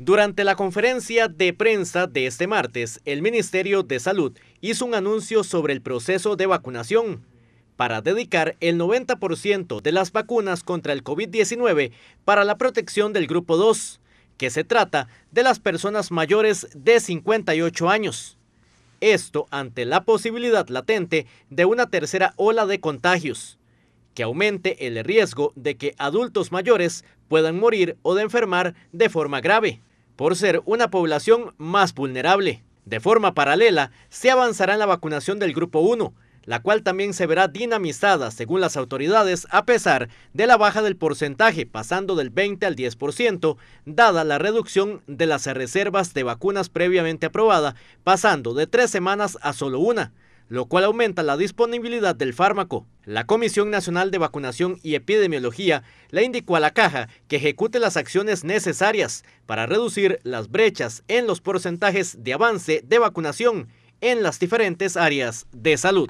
Durante la conferencia de prensa de este martes, el Ministerio de Salud hizo un anuncio sobre el proceso de vacunación para dedicar el 90% de las vacunas contra el COVID-19 para la protección del grupo 2, que se trata de las personas mayores de 58 años. Esto ante la posibilidad latente de una tercera ola de contagios, que aumente el riesgo de que adultos mayores puedan morir o de enfermar de forma grave por ser una población más vulnerable. De forma paralela, se avanzará en la vacunación del Grupo 1, la cual también se verá dinamizada según las autoridades a pesar de la baja del porcentaje pasando del 20 al 10%, dada la reducción de las reservas de vacunas previamente aprobada, pasando de tres semanas a solo una lo cual aumenta la disponibilidad del fármaco. La Comisión Nacional de Vacunación y Epidemiología le indicó a la caja que ejecute las acciones necesarias para reducir las brechas en los porcentajes de avance de vacunación en las diferentes áreas de salud.